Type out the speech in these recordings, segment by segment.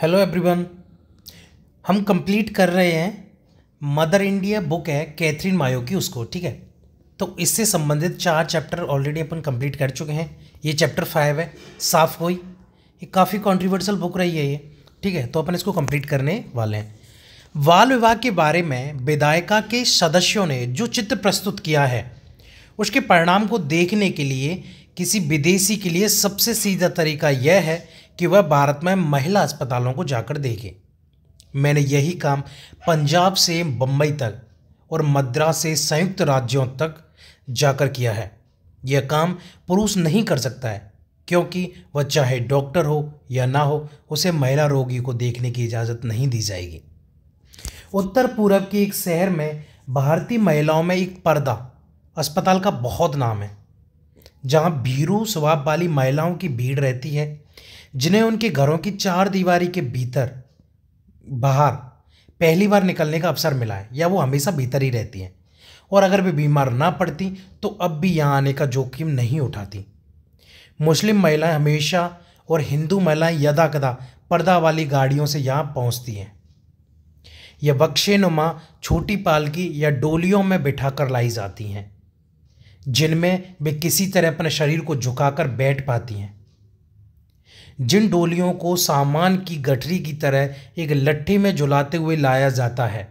Hello everyone हम complete कर रहे हैं मदर इंडिया बुक है कैथरीन मायो की उसको ठीक है तो इससे संबंधित चार चैप्टर ऑलरेडी अपन कंप्लीट कर चुके हैं ये चैप्टर फाइव है साफ कोई ये काफ़ी कॉन्ट्रोवर्सल बुक रही है ये ठीक है तो अपन इसको कंप्लीट करने वाले हैं बाल विवाह के बारे में विधायिका के सदस्यों ने जो चित्र प्रस्तुत किया है उसके परिणाम को देखने के लिए किसी विदेशी के लिए सबसे सीधा तरीका यह है कि वह भारत में महिला अस्पतालों को जाकर देखे मैंने यही काम पंजाब से बम्बई तक और मद्रास से संयुक्त राज्यों तक जाकर किया है यह काम पुरुष नहीं कर सकता है क्योंकि वह चाहे डॉक्टर हो या ना हो उसे महिला रोगी को देखने की इजाज़त नहीं दी जाएगी उत्तर पूर्व के एक शहर में भारतीय महिलाओं में एक पर्दा अस्पताल का बहुत नाम है जहाँ भीरू स्वभाव वाली महिलाओं की भीड़ रहती है जिन्हें उनके घरों की चार दीवारी के भीतर बाहर पहली बार निकलने का अवसर मिला है या वो हमेशा भीतर ही रहती हैं और अगर वे बीमार ना पड़ती तो अब भी यहाँ आने का जोखिम नहीं उठाती मुस्लिम महिलाएं हमेशा और हिंदू महिलाएं यदा कदा पर्दा वाली गाड़ियों से यहाँ पहुँचती हैं यह बक्शेनुमा छोटी पालकी या डोलियों में बिठाकर लाई जाती हैं जिनमें वे किसी तरह अपने शरीर को झुकाकर बैठ पाती हैं जिन डोलियों को सामान की गठरी की तरह एक लट्ठी में झुलाते हुए लाया जाता है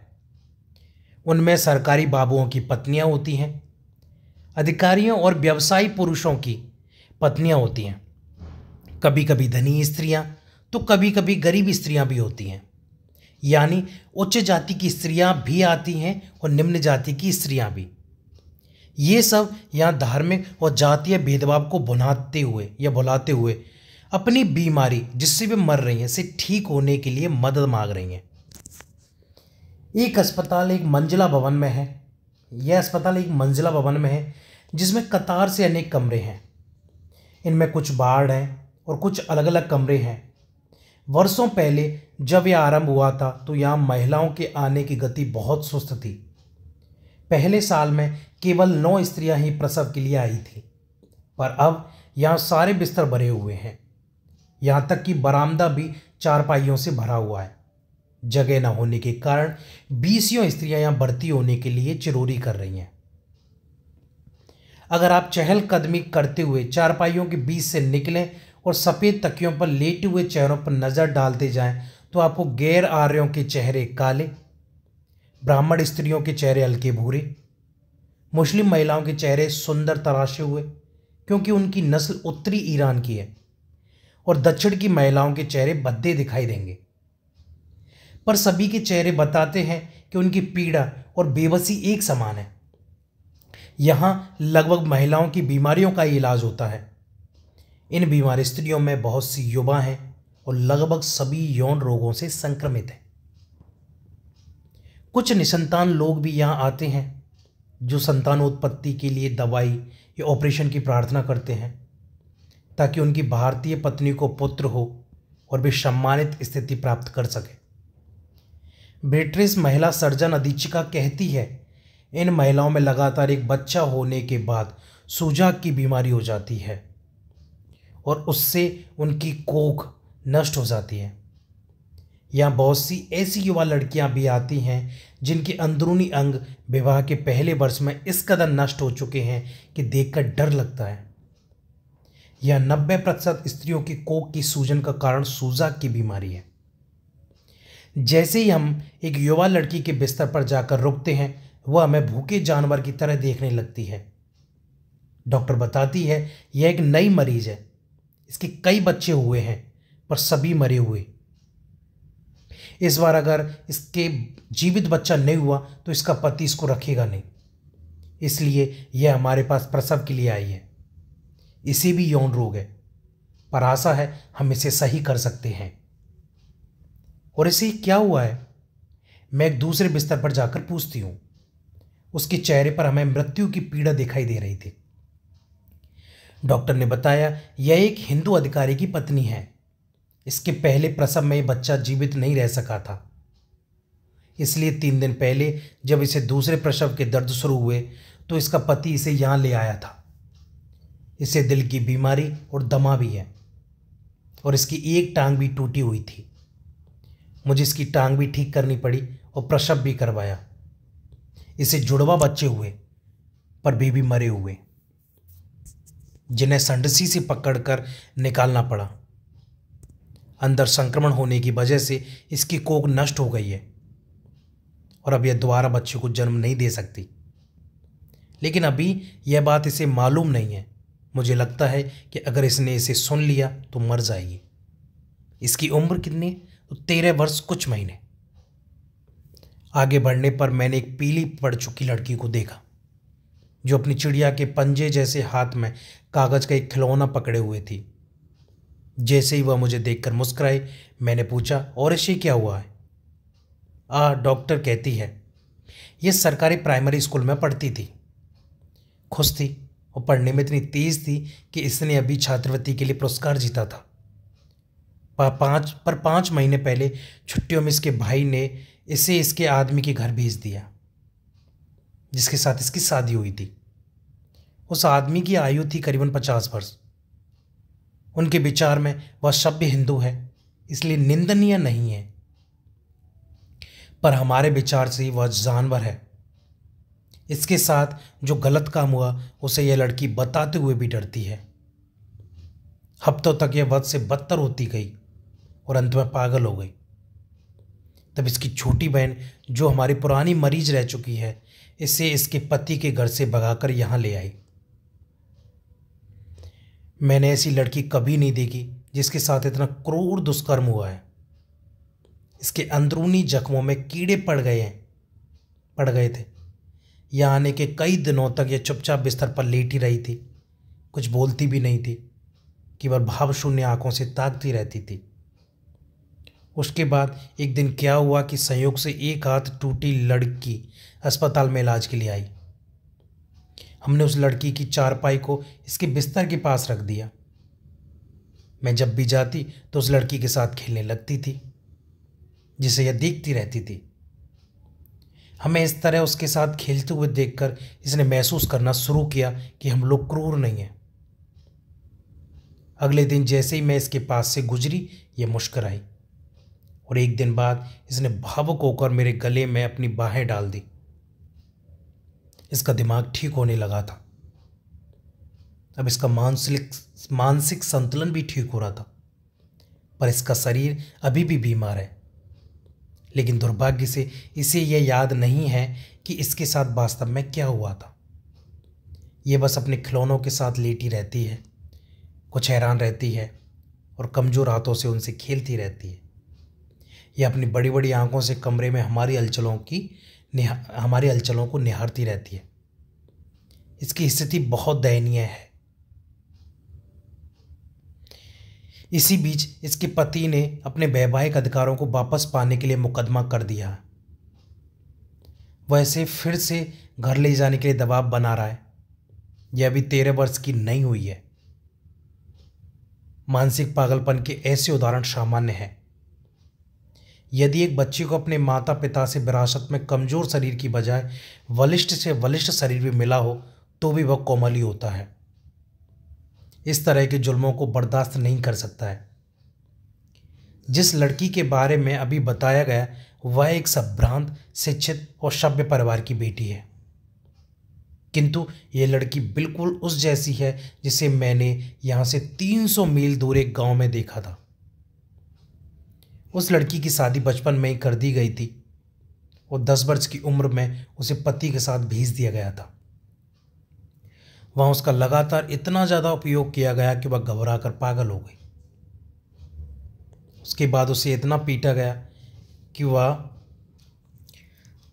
उनमें सरकारी बाबुओं की पत्नियां होती हैं अधिकारियों और व्यवसायी पुरुषों की पत्नियां होती हैं कभी कभी धनी स्त्रियां तो कभी कभी गरीब स्त्रियां भी होती हैं यानी उच्च जाति की स्त्रियां भी आती हैं और निम्न जाति की स्त्रियां भी ये सब यहाँ धार्मिक और जातीय भेदभाव को बुनाते हुए या भुलाते हुए अपनी बीमारी जिससे वे मर रही हैं से ठीक होने के लिए मदद मांग रही हैं एक अस्पताल एक मंजिला भवन में है यह अस्पताल एक मंजिला भवन में है जिसमें कतार से अनेक कमरे हैं इनमें कुछ बाढ़ हैं और कुछ अलग अलग कमरे हैं वर्षों पहले जब यह आरंभ हुआ था तो यहाँ महिलाओं के आने की गति बहुत सुस्त थी पहले साल में केवल नौ स्त्रियां ही प्रसव के लिए आई थी पर अब यहाँ सारे बिस्तर भरे हुए हैं यहाँ तक कि बरामदा भी चारपाइयों से भरा हुआ है जगह न होने के कारण बीसियों स्त्रियां यहाँ भर्ती होने के लिए चिरोरी कर रही हैं अगर आप चहलकदमी करते हुए चारपाइयों के बीच से निकलें और सफ़ेद तकियों पर लेटे हुए चेहरों पर नज़र डालते जाएं तो आपको गैर आर्यों के चेहरे काले ब्राह्मण स्त्रियों के चेहरे हल्के भूरे मुस्लिम महिलाओं के चेहरे सुंदर तराशे हुए क्योंकि उनकी नस्ल उत्तरी ईरान की है और दक्षिण की महिलाओं के चेहरे भद्दे दिखाई देंगे पर सभी के चेहरे बताते हैं कि उनकी पीड़ा और बेबसी एक समान है यहाँ लगभग महिलाओं की बीमारियों का इलाज होता है इन बीमार स्त्रियों में बहुत सी युवा हैं और लगभग सभी यौन रोगों से संक्रमित हैं कुछ निसंतान लोग भी यहाँ आते हैं जो संतानोत्पत्ति के लिए दवाई या ऑपरेशन की प्रार्थना करते हैं ताकि उनकी भारतीय पत्नी को पुत्र हो और भी सम्मानित स्थिति प्राप्त कर सके ब्रिटिश महिला सर्जन अदीचिका कहती है इन महिलाओं में लगातार एक बच्चा होने के बाद सूजा की बीमारी हो जाती है और उससे उनकी कोख नष्ट हो जाती है यहाँ बहुत सी ऐसी युवा लड़कियाँ भी आती हैं जिनके अंदरूनी अंग विवाह के पहले वर्ष में इस कदर नष्ट हो चुके हैं कि देखकर डर लगता है यह नब्बे प्रतिशत स्त्रियों की कोक की सूजन का कारण सूजा की बीमारी है जैसे ही हम एक युवा लड़की के बिस्तर पर जाकर रुकते हैं वह हमें भूखे जानवर की तरह देखने लगती है डॉक्टर बताती है यह एक नई मरीज है इसके कई बच्चे हुए हैं पर सभी मरे हुए इस बार अगर इसके जीवित बच्चा नहीं हुआ तो इसका पति इसको रखेगा नहीं इसलिए यह हमारे पास प्रसव के लिए आई है इसे भी यौन रोग है पर आशा है हम इसे सही कर सकते हैं और इसे क्या हुआ है मैं एक दूसरे बिस्तर पर जाकर पूछती हूं उसके चेहरे पर हमें मृत्यु की पीड़ा दिखाई दे रही थी डॉक्टर ने बताया यह एक हिंदू अधिकारी की पत्नी है इसके पहले प्रसव में बच्चा जीवित नहीं रह सका था इसलिए तीन दिन पहले जब इसे दूसरे प्रसव के दर्द शुरू हुए तो इसका पति इसे यहां ले आया था इसे दिल की बीमारी और दमा भी है और इसकी एक टांग भी टूटी हुई थी मुझे इसकी टांग भी ठीक करनी पड़ी और प्रसव भी करवाया इसे जुड़वा बच्चे हुए पर बेबी मरे हुए जिन्हें संडसी से पकड़कर निकालना पड़ा अंदर संक्रमण होने की वजह से इसकी कोक नष्ट हो गई है और अब यह दोबारा बच्चे को जन्म नहीं दे सकती लेकिन अभी यह बात इसे मालूम नहीं है मुझे लगता है कि अगर इसने इसे सुन लिया तो मर जाएगी इसकी उम्र कितनी तो तेरह वर्ष कुछ महीने आगे बढ़ने पर मैंने एक पीली पड़ चुकी लड़की को देखा जो अपनी चिड़िया के पंजे जैसे हाथ में कागज़ का एक खिलौना पकड़े हुए थी जैसे ही वह मुझे देखकर मुस्कुराई मैंने पूछा और ऐसे क्या हुआ है आ डॉक्टर कहती है यह सरकारी प्राइमरी स्कूल में पढ़ती थी खुश थी और पढ़ने में इतनी तेज थी कि इसने अभी छात्रवृत्ति के लिए पुरस्कार जीता था पाँच पर पाँच महीने पहले छुट्टियों में इसके भाई ने इसे इसके आदमी के घर भेज दिया जिसके साथ इसकी शादी हुई थी उस आदमी की आयु थी करीबन पचास वर्ष उनके विचार में वह सभ्य हिंदू है इसलिए निंदनीय नहीं है पर हमारे विचार से वह जानवर है इसके साथ जो गलत काम हुआ उसे यह लड़की बताते हुए भी डरती है हफ्तों तक यह बद से बदतर होती गई और अंत में पागल हो गई तब इसकी छोटी बहन जो हमारी पुरानी मरीज रह चुकी है इसे इसके पति के घर से भगाकर यहां ले आई मैंने ऐसी लड़की कभी नहीं देखी जिसके साथ इतना क्रूर दुष्कर्म हुआ है इसके अंदरूनी जख्मों में कीड़े पड़ गए हैं पड़ गए थे यहाँ आने के कई दिनों तक यह चुपचाप बिस्तर पर लेटी रही थी कुछ बोलती भी नहीं थी केवल शून्य आंखों से ताकती रहती थी उसके बाद एक दिन क्या हुआ कि संयोग से एक हाथ टूटी लड़की अस्पताल में इलाज के लिए आई हमने उस लड़की की चारपाई को इसके बिस्तर के पास रख दिया मैं जब भी जाती तो उस लड़की के साथ खेलने लगती थी जिसे यह देखती रहती थी हमें इस तरह उसके साथ खेलते हुए देखकर इसने महसूस करना शुरू किया कि हम लोग क्रूर नहीं हैं अगले दिन जैसे ही मैं इसके पास से गुजरी ये मुस्कराई और एक दिन बाद इसने भावुक होकर मेरे गले में अपनी बाहें डाल दी इसका दिमाग ठीक होने लगा था अब इसका मानसिक मानसिक संतुलन भी ठीक हो रहा था पर इसका शरीर अभी भी बीमार है लेकिन दुर्भाग्य से इसे यह याद नहीं है कि इसके साथ वास्तव में क्या हुआ था ये बस अपने खिलौनों के साथ लेटी रहती है कुछ हैरान रहती है और कमज़ोर हाथों से उनसे खेलती रहती है यह अपनी बड़ी बड़ी आंखों से कमरे में हमारी हलचलों की हमारी हलचलों को निहारती रहती है इसकी स्थिति बहुत दयनीय है इसी बीच इसके पति ने अपने वैवाहिक अधिकारों को वापस पाने के लिए मुकदमा कर दिया वह इसे फिर से घर ले जाने के लिए दबाव बना रहा है यह अभी तेरह वर्ष की नहीं हुई है मानसिक पागलपन के ऐसे उदाहरण सामान्य हैं यदि एक बच्चे को अपने माता पिता से विरासत में कमज़ोर शरीर की बजाय वलिष्ठ से वलिष्ठ शरीर भी मिला हो तो भी वह कोमल ही होता है इस तरह के जुल्मों को बर्दाश्त नहीं कर सकता है जिस लड़की के बारे में अभी बताया गया वह एक संभ्रांत शिक्षित और सभ्य परिवार की बेटी है किंतु ये लड़की बिल्कुल उस जैसी है जिसे मैंने यहाँ से 300 मील दूर एक गांव में देखा था उस लड़की की शादी बचपन में ही कर दी गई थी और 10 वर्ष की उम्र में उसे पति के साथ भेज दिया गया था वहाँ उसका लगातार इतना ज़्यादा उपयोग किया गया कि वह घबरा कर पागल हो गई उसके बाद उसे इतना पीटा गया कि वह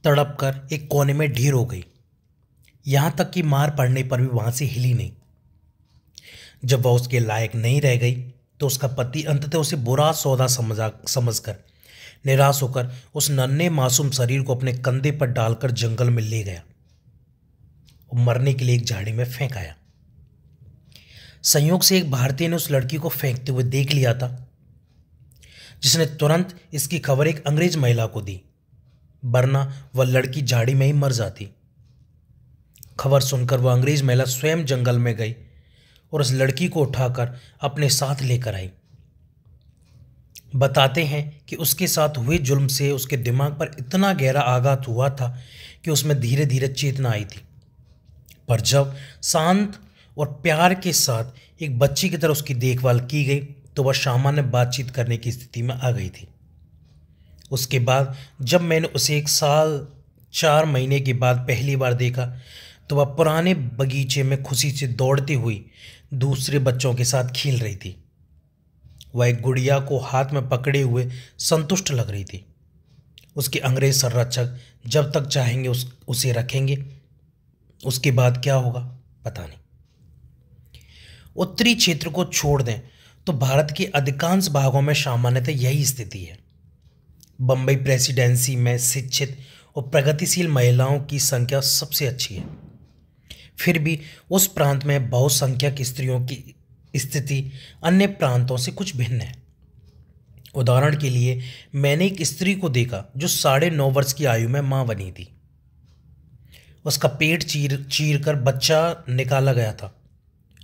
तड़प कर एक कोने में ढेर हो गई यहाँ तक कि मार पड़ने पर भी वहाँ से हिली नहीं जब वह उसके लायक नहीं रह गई तो उसका पति अंततः उसे बुरा सौदा समझा समझ कर निराश होकर उस नन्हे मासूम शरीर को अपने कंधे पर डालकर जंगल में ले गया और मरने के लिए एक झाड़ी में फेंक आया संयोग से एक भारतीय ने उस लड़की को फेंकते हुए देख लिया था जिसने तुरंत इसकी खबर एक अंग्रेज महिला को दी वरना वह लड़की झाड़ी में ही मर जाती खबर सुनकर वह अंग्रेज महिला स्वयं जंगल में गई और उस लड़की को उठाकर अपने साथ लेकर आई बताते हैं कि उसके साथ हुए जुल्म से उसके दिमाग पर इतना गहरा आघात हुआ था कि उसमें धीरे धीरे चेतना आई थी पर जब शांत और प्यार के साथ एक बच्ची की तरह उसकी देखभाल की गई तो वह सामान्य बातचीत करने की स्थिति में आ गई थी उसके बाद जब मैंने उसे एक साल चार महीने के बाद पहली बार देखा तो वह पुराने बगीचे में खुशी से दौड़ती हुई दूसरे बच्चों के साथ खेल रही थी वह एक गुड़िया को हाथ में पकड़े हुए संतुष्ट लग रही थी उसके अंग्रेज संरक्षक जब तक चाहेंगे उस उसे रखेंगे उसके बाद क्या होगा पता नहीं उत्तरी क्षेत्र को छोड़ दें तो भारत के अधिकांश भागों में सामान्यतः यही स्थिति है बम्बई प्रेसिडेंसी में शिक्षित और प्रगतिशील महिलाओं की संख्या सबसे अच्छी है फिर भी उस प्रांत में बहुसंख्यक स्त्रियों की स्थिति अन्य प्रांतों से कुछ भिन्न है उदाहरण के लिए मैंने एक स्त्री को देखा जो साढ़े नौ वर्ष की आयु में माँ बनी थी उसका पेट चीर चीर कर बच्चा निकाला गया था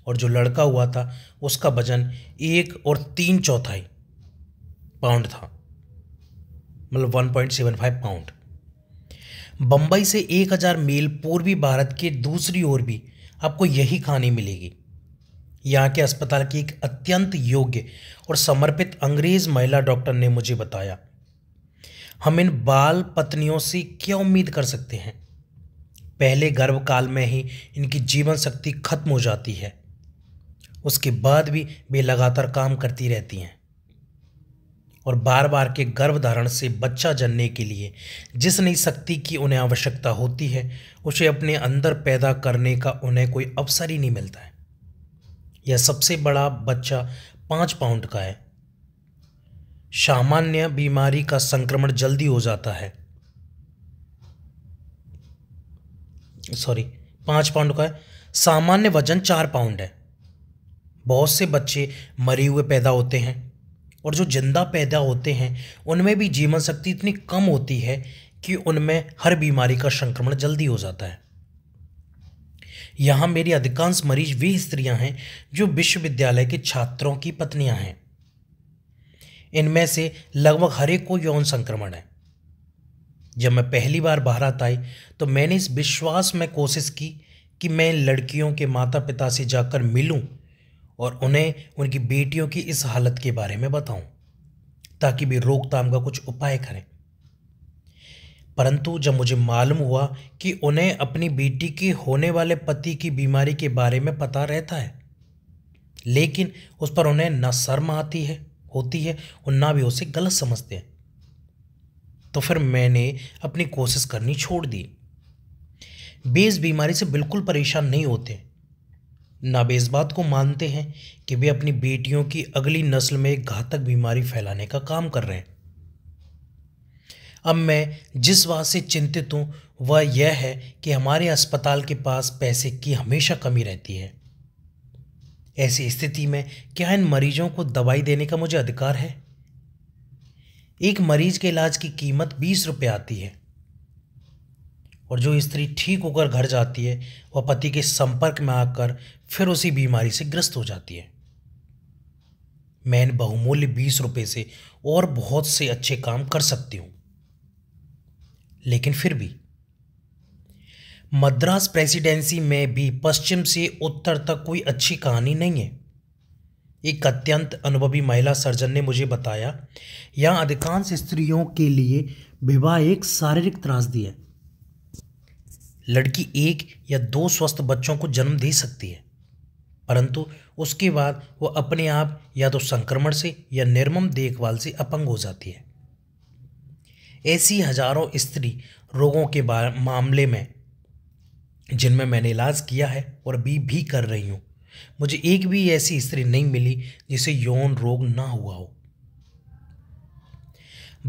और जो लड़का हुआ था उसका वजन एक और तीन चौथाई पाउंड था मतलब one point seven five pound Bombay से एक हज़ार मील पूर्वी भारत के दूसरी ओर भी आपको यही कहानी मिलेगी यहाँ के अस्पताल की एक अत्यंत योग्य और समर्पित अंग्रेज़ महिला डॉक्टर ने मुझे बताया हम इन बाल पत्नियों से क्या उम्मीद कर सकते हैं पहले गर्भकाल में ही इनकी जीवन शक्ति खत्म हो जाती है उसके बाद भी वे लगातार काम करती रहती हैं और बार बार के गर्भधारण से बच्चा जनने के लिए जिस नई शक्ति की उन्हें आवश्यकता होती है उसे अपने अंदर पैदा करने का उन्हें कोई अवसर ही नहीं मिलता है यह सबसे बड़ा बच्चा पाँच पाउंड का है सामान्य बीमारी का संक्रमण जल्दी हो जाता है सॉरी पाँच पाउंड का है सामान्य वजन चार पाउंड है बहुत से बच्चे मरे हुए पैदा होते हैं और जो जिंदा पैदा होते हैं उनमें भी जीवन शक्ति इतनी कम होती है कि उनमें हर बीमारी का संक्रमण जल्दी हो जाता है यहाँ मेरी अधिकांश मरीज वे स्त्रियाँ हैं जो विश्वविद्यालय के छात्रों की पत्नियाँ हैं इनमें से लगभग हर एक को यौन संक्रमण है जब मैं पहली बार भारत आई तो मैंने इस विश्वास में कोशिश की कि मैं लड़कियों के माता पिता से जाकर मिलूं और उन्हें उनकी बेटियों की इस हालत के बारे में बताऊं ताकि वे रोकथाम का कुछ उपाय करें परंतु जब मुझे मालूम हुआ कि उन्हें अपनी बेटी के होने वाले पति की बीमारी के बारे में पता रहता है लेकिन उस पर उन्हें न शर्म आती है होती है और ना भी उसे गलत समझते हैं तो फिर मैंने अपनी कोशिश करनी छोड़ दी बेस बीमारी से बिल्कुल परेशान नहीं होते नाबेज बात को मानते हैं कि वे अपनी बेटियों की अगली नस्ल में घातक बीमारी फैलाने का काम कर रहे हैं अब मैं जिस बात से चिंतित हूँ वह यह है कि हमारे अस्पताल के पास पैसे की हमेशा कमी रहती है ऐसी स्थिति में क्या इन मरीजों को दवाई देने का मुझे अधिकार है एक मरीज के इलाज की कीमत बीस रुपये आती है और जो स्त्री ठीक होकर घर जाती है वह पति के संपर्क में आकर फिर उसी बीमारी से ग्रस्त हो जाती है मैं इन बहुमूल्य बीस रुपये से और बहुत से अच्छे काम कर सकती हूँ लेकिन फिर भी मद्रास प्रेसिडेंसी में भी पश्चिम से उत्तर तक कोई अच्छी कहानी नहीं है एक अत्यंत अनुभवी महिला सर्जन ने मुझे बताया यह अधिकांश स्त्रियों के लिए विवाह एक शारीरिक त्रासदी है लड़की एक या दो स्वस्थ बच्चों को जन्म दे सकती है परंतु उसके बाद वह अपने आप या तो संक्रमण से या निर्मम देखभाल से अपंग हो जाती है ऐसी हजारों स्त्री रोगों के मामले में जिनमें मैंने इलाज किया है और अभी भी कर रही हूँ मुझे एक भी ऐसी स्त्री नहीं मिली जिसे यौन रोग ना हुआ हो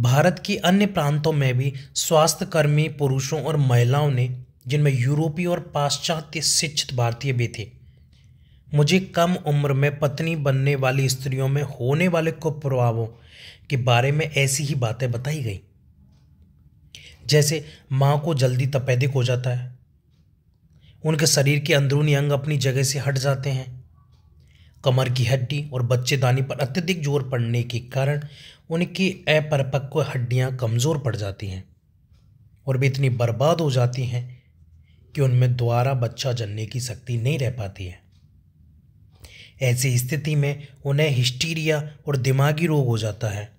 भारत के अन्य प्रांतों में भी स्वास्थ्यकर्मी पुरुषों और महिलाओं ने जिनमें यूरोपीय और पाश्चात्य शिक्षित भारतीय भी थे मुझे कम उम्र में पत्नी बनने वाली स्त्रियों में होने वाले कुप्रभावों के बारे में ऐसी ही बातें बताई गई जैसे माँ को जल्दी तपेदिक हो जाता है उनके शरीर के अंदरूनी अंग अपनी जगह से हट जाते हैं कमर की हड्डी और बच्चेदानी पर अत्यधिक जोर पड़ने के कारण उनकी अपरिपक्व हड्डियां कमज़ोर पड़ जाती हैं और भी इतनी बर्बाद हो जाती हैं कि उनमें दोबारा बच्चा जनने की शक्ति नहीं रह पाती है ऐसी स्थिति में उन्हें हिस्टीरिया और दिमागी रोग हो जाता है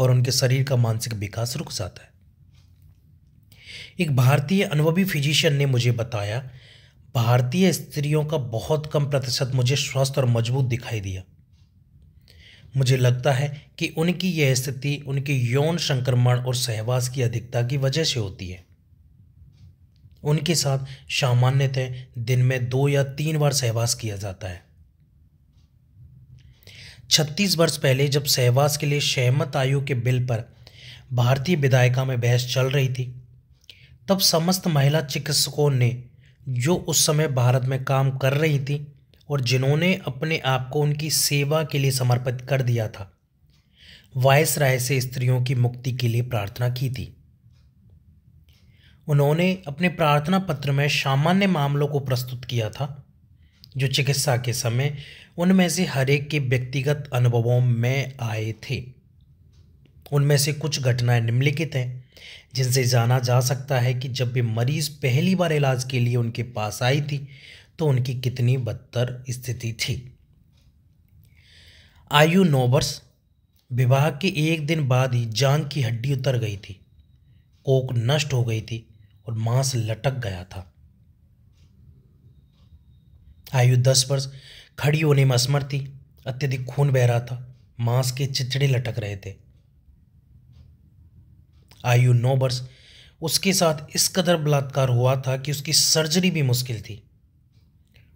और उनके शरीर का मानसिक विकास रुक जाता है एक भारतीय अनुभवी फिजिशियन ने मुझे बताया भारतीय स्त्रियों का बहुत कम प्रतिशत मुझे स्वस्थ और मजबूत दिखाई दिया मुझे लगता है कि उनकी यह स्थिति उनके यौन संक्रमण और सहवास की अधिकता की वजह से होती है उनके साथ सामान्यतः दिन में दो या तीन बार सहवास किया जाता है छत्तीस वर्ष पहले जब सहवास के लिए सहमत आयु के बिल पर भारतीय विधायिका में बहस चल रही थी तब समस्त महिला चिकित्सकों ने जो उस समय भारत में काम कर रही थी और जिन्होंने अपने आप को उनकी सेवा के लिए समर्पित कर दिया था वायस राय से स्त्रियों की मुक्ति के लिए प्रार्थना की थी उन्होंने अपने प्रार्थना पत्र में सामान्य मामलों को प्रस्तुत किया था जो चिकित्सा के समय उनमें से हर एक के व्यक्तिगत अनुभवों में आए थे उनमें से कुछ घटनाएं निम्नलिखित हैं जिनसे जाना जा सकता है कि जब भी मरीज़ पहली बार इलाज के लिए उनके पास आई थी तो उनकी कितनी बदतर स्थिति थी आयु नौ वर्ष विवाह के एक दिन बाद ही जांग की हड्डी उतर गई थी कोक नष्ट हो गई थी और मांस लटक गया था आयु दस वर्ष खड़ी होने में असमर थी अत्यधिक खून बह रहा था मांस के चिचड़े लटक रहे थे आयु नौ वर्ष उसके साथ इस कदर बलात्कार हुआ था कि उसकी सर्जरी भी मुश्किल थी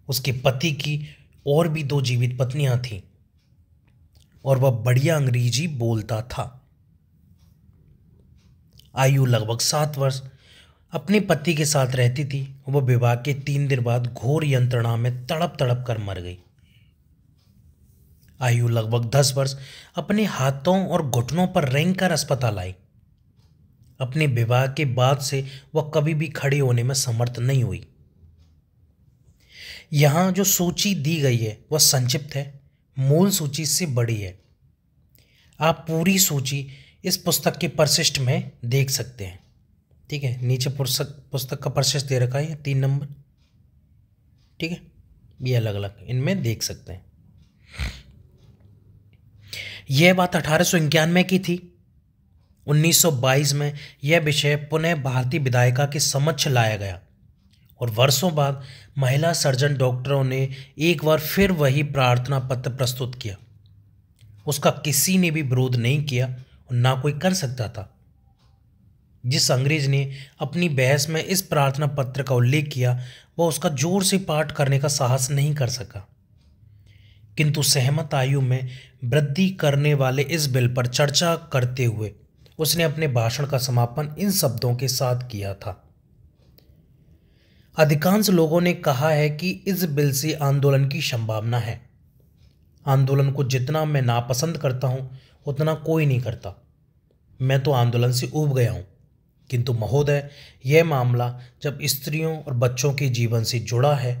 उसके पति की और भी दो जीवित पत्नियां थीं और वह बढ़िया अंग्रेजी बोलता था आयु लगभग सात वर्ष अपने पति के साथ रहती थी वह विवाह के तीन दिन बाद घोर यंत्रणा में तड़प तड़प कर मर गई आयु लगभग दस वर्ष अपने हाथों और घुटनों पर रेंग कर अस्पताल आई अपने विवाह के बाद से वह कभी भी खड़े होने में समर्थ नहीं हुई यहां जो सूची दी गई है वह संक्षिप्त है मूल सूची से बड़ी है आप पूरी सूची इस पुस्तक के प्रशिष्ट में देख सकते हैं ठीक है नीचे पुस्तक पुस्तक का प्रशिष्ट दे रखा है तीन नंबर ठीक है ये अलग अलग इनमें देख सकते हैं यह बात अठारह की थी 1922 में यह विषय पुनः भारतीय विधायिका के समक्ष लाया गया और वर्षों बाद महिला सर्जन डॉक्टरों ने एक बार फिर वही प्रार्थना पत्र प्रस्तुत किया उसका किसी ने भी विरोध नहीं किया और ना कोई कर सकता था जिस अंग्रेज ने अपनी बहस में इस प्रार्थना पत्र का उल्लेख किया वह उसका जोर से पाठ करने का साहस नहीं कर सका किंतु सहमत आयु में वृद्धि करने वाले इस बिल पर चर्चा करते हुए उसने अपने भाषण का समापन इन शब्दों के साथ किया था अधिकांश लोगों ने कहा है कि इस बिल से आंदोलन की संभावना है आंदोलन को जितना मैं नापसंद करता हूँ उतना कोई नहीं करता मैं तो आंदोलन से उब गया हूँ किंतु महोदय यह मामला जब स्त्रियों और बच्चों के जीवन से जुड़ा है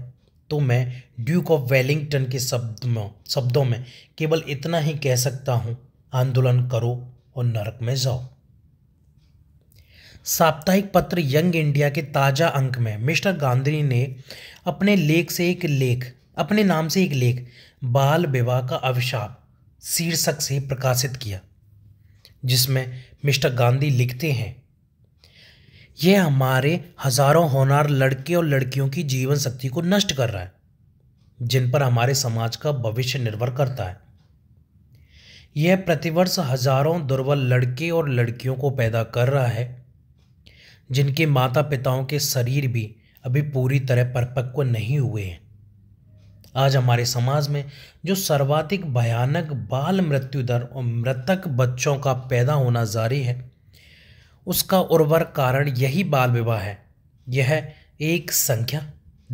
तो मैं ड्यूक ऑफ वेलिंगटन के शब्द में शब्दों में केवल इतना ही कह सकता हूँ आंदोलन करो और नरक में जाओ साप्ताहिक पत्र यंग इंडिया के ताज़ा अंक में मिस्टर गांधी ने अपने लेख से एक लेख अपने नाम से एक लेख बाल विवाह का अभिशाप शीर्षक से प्रकाशित किया जिसमें मिस्टर गांधी लिखते हैं यह हमारे हजारों होनार लड़के और लड़कियों की जीवन शक्ति को नष्ट कर रहा है जिन पर हमारे समाज का भविष्य निर्भर करता है यह प्रतिवर्ष हजारों दुर्बल लड़के और लड़कियों को पैदा कर रहा है जिनके माता पिताओं के शरीर भी अभी पूरी तरह परिपक्व नहीं हुए हैं आज हमारे समाज में जो सर्वाधिक भयानक बाल मृत्यु दर और मृतक बच्चों का पैदा होना जारी है उसका उर्वर कारण यही बाल विवाह है यह एक संख्या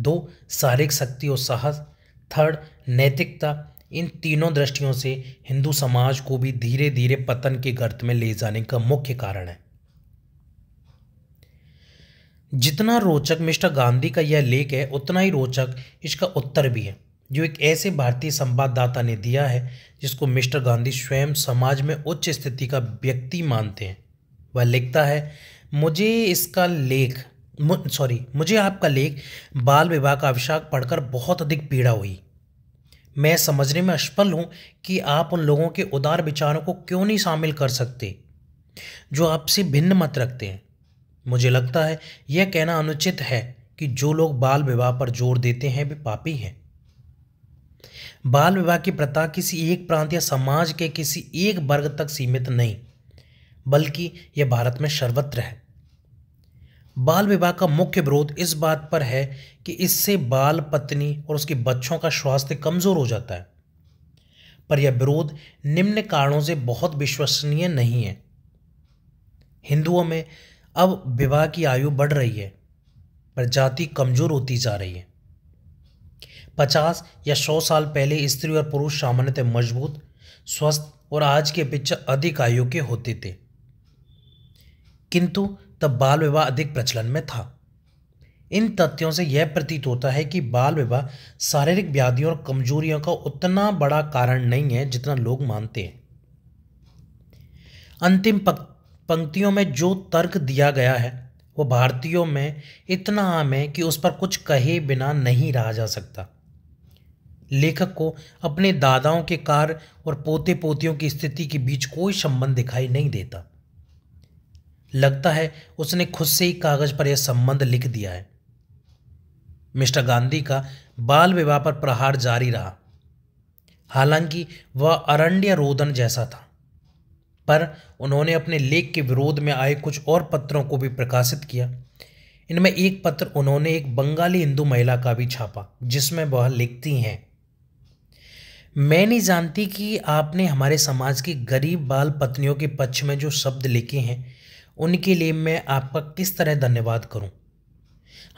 दो शारीरिक शक्ति और साहस थर्ड नैतिकता इन तीनों दृष्टियों से हिंदू समाज को भी धीरे धीरे पतन के गर्त में ले जाने का मुख्य कारण है जितना रोचक मिस्टर गांधी का यह लेख है उतना ही रोचक इसका उत्तर भी है जो एक ऐसे भारतीय संवाददाता ने दिया है जिसको मिस्टर गांधी स्वयं समाज में उच्च स्थिति का व्यक्ति मानते हैं वह लिखता है मुझे इसका लेख सॉरी मुझे आपका लेख बाल विवाह का अभिशाक पढ़कर बहुत अधिक पीड़ा हुई मैं समझने में असफल हूँ कि आप उन लोगों के उदार विचारों को क्यों नहीं शामिल कर सकते जो आपसे भिन्न मत रखते हैं मुझे लगता है यह कहना अनुचित है कि जो लोग बाल विवाह पर जोर देते हैं वे पापी हैं बाल विवाह की प्रथा किसी एक प्रांत या समाज के किसी एक वर्ग तक सीमित नहीं बल्कि यह भारत में सर्वत्र है बाल विवाह का मुख्य विरोध इस बात पर है कि इससे बाल पत्नी और उसके बच्चों का स्वास्थ्य कमज़ोर हो जाता है पर यह विरोध निम्न कारणों से बहुत विश्वसनीय नहीं है हिंदुओं में अब विवाह की आयु बढ़ रही है पर जाति कमज़ोर होती जा रही है पचास या सौ साल पहले स्त्री और पुरुष सामान्यतः मजबूत स्वस्थ और आज के अपेक्षा अधिक आयु के होते थे किंतु तब बाल विवाह अधिक प्रचलन में था इन तथ्यों से यह प्रतीत होता है कि बाल विवाह शारीरिक व्याधियों और कमजोरियों का उतना बड़ा कारण नहीं है जितना लोग मानते हैं अंतिम पंक्तियों में जो तर्क दिया गया है वो भारतीयों में इतना आम है कि उस पर कुछ कहे बिना नहीं रहा जा सकता लेखक को अपने दादाओं के कार और पोते पोतियों की स्थिति के बीच कोई संबंध दिखाई नहीं देता लगता है उसने खुद से ही कागज पर यह संबंध लिख दिया है मिस्टर गांधी का बाल विवाह पर प्रहार जारी रहा हालांकि वह अरण्य रोदन जैसा था पर उन्होंने अपने लेख के विरोध में आए कुछ और पत्रों को भी प्रकाशित किया इनमें एक पत्र उन्होंने एक बंगाली हिंदू महिला का भी छापा जिसमें वह लिखती हैं मैं नहीं जानती कि आपने हमारे समाज की गरीब बाल पत्नियों के पक्ष में जो शब्द लिखे हैं उनके लिए मैं आपका किस तरह धन्यवाद करूं?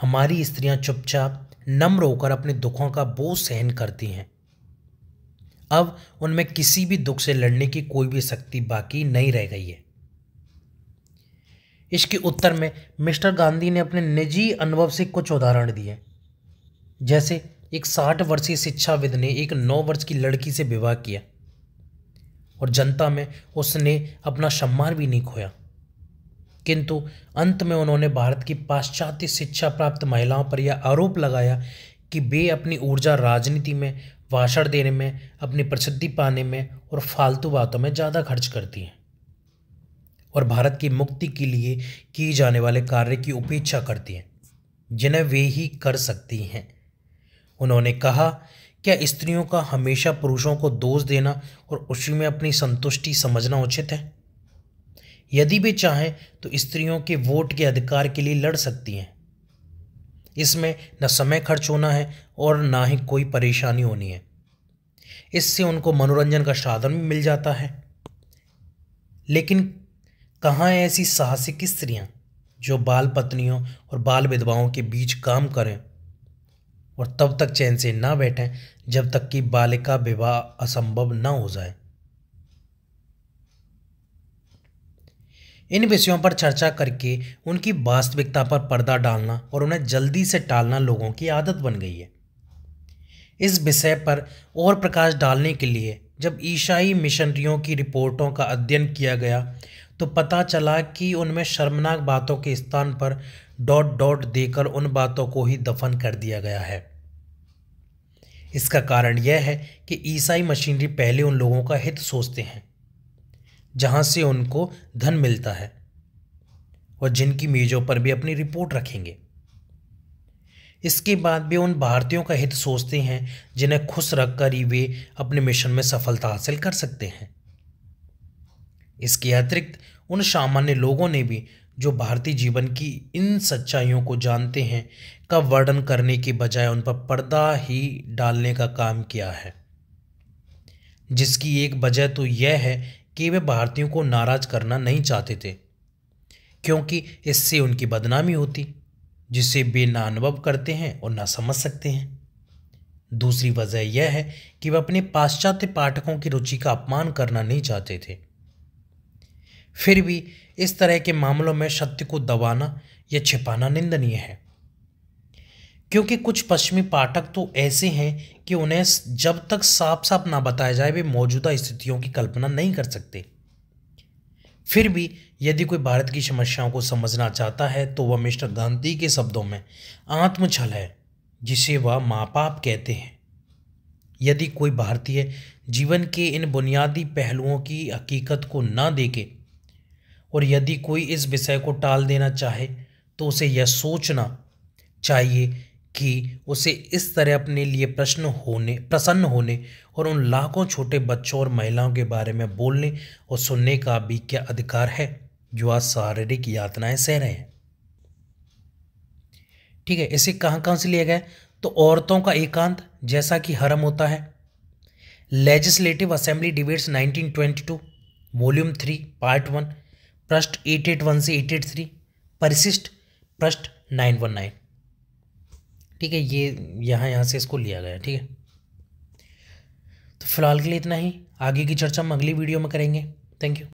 हमारी स्त्रियां चुपचाप नम्र होकर अपने दुखों का बोझ सहन करती हैं अब उनमें किसी भी दुख से लड़ने की कोई भी शक्ति बाकी नहीं रह गई है इसके उत्तर में मिस्टर गांधी ने अपने निजी अनुभव से कुछ उदाहरण दिए जैसे एक साठ वर्षीय शिक्षाविद ने एक नौ वर्ष की लड़की से विवाह किया और जनता में उसने अपना सम्मान भी नहीं खोया किंतु अंत में उन्होंने भारत की पाश्चात्य शिक्षा प्राप्त महिलाओं पर यह आरोप लगाया कि वे अपनी ऊर्जा राजनीति में भाषण देने में अपनी प्रसिद्धि पाने में और फालतू बातों में ज़्यादा खर्च करती हैं और भारत की मुक्ति के लिए किए जाने वाले कार्य की उपेक्षा करती हैं जिन्हें वे ही कर सकती हैं उन्होंने कहा क्या स्त्रियों का हमेशा पुरुषों को दोष देना और उसी में अपनी संतुष्टि समझना उचित है यदि भी चाहें तो स्त्रियों के वोट के अधिकार के लिए लड़ सकती हैं इसमें न समय खर्च होना है और ना ही कोई परेशानी होनी है इससे उनको मनोरंजन का साधन भी मिल जाता है लेकिन कहाँ हैं ऐसी साहसिक स्त्रियाँ जो बाल पत्नियों और बाल विधवाओं के बीच काम करें और तब तक चैन से ना बैठें जब तक कि बालिका विवाह असंभव ना हो जाए इन विषयों पर चर्चा करके उनकी वास्तविकता पर पर्दा डालना और उन्हें जल्दी से टालना लोगों की आदत बन गई है इस विषय पर और प्रकाश डालने के लिए जब ईसाई मिशनरियों की रिपोर्टों का अध्ययन किया गया तो पता चला कि उनमें शर्मनाक बातों के स्थान पर डॉट डॉट देकर उन बातों को ही दफन कर दिया गया है इसका कारण यह है कि ईसाई मशीनरी पहले उन लोगों का हित सोचते हैं जहाँ से उनको धन मिलता है और जिनकी मेज़ों पर भी अपनी रिपोर्ट रखेंगे इसके बाद भी उन भारतीयों का हित सोचते हैं जिन्हें खुश रखकर ही वे अपने मिशन में सफलता हासिल कर सकते हैं इसके अतिरिक्त उन सामान्य लोगों ने भी जो भारतीय जीवन की इन सच्चाइयों को जानते हैं का वर्णन करने के बजाय उन पर पर्दा ही डालने का काम किया है जिसकी एक वजह तो यह है कि वे भारतीयों को नाराज करना नहीं चाहते थे क्योंकि इससे उनकी बदनामी होती जिसे वे ना अनुभव करते हैं और ना समझ सकते हैं दूसरी वजह यह है कि वे अपने पाश्चात्य पाठकों की रुचि का अपमान करना नहीं चाहते थे फिर भी इस तरह के मामलों में सत्य को दबाना या छिपाना निंदनीय है क्योंकि कुछ पश्चिमी पाठक तो ऐसे हैं कि उन्हें जब तक साफ साफ ना बताया जाए वे मौजूदा स्थितियों की कल्पना नहीं कर सकते फिर भी यदि कोई भारत की समस्याओं को समझना चाहता है तो वह मिस्टर गांधी के शब्दों में आत्मछल है जिसे वह माँ बाप कहते हैं यदि कोई भारतीय जीवन के इन बुनियादी पहलुओं की हकीकत को ना देखे और यदि कोई इस विषय को टाल देना चाहे तो उसे यह सोचना चाहिए कि उसे इस तरह अपने लिए प्रश्न होने प्रसन्न होने और उन लाखों छोटे बच्चों और महिलाओं के बारे में बोलने और सुनने का भी क्या अधिकार है जो आज शारीरिक यातनाएं सह रहे हैं ठीक है इसे कहाँ कहाँ से लिया गया तो औरतों का एकांत जैसा कि हरम होता है legislative assembly debates 1922 volume three part one पृष्ठ 881 से 883 परिशिष्ट पृष्ठ 919 ठीक है ये यहाँ यहाँ से इसको लिया गया ठीक है तो फिलहाल के लिए इतना ही आगे की चर्चा हम अगली वीडियो में करेंगे थैंक यू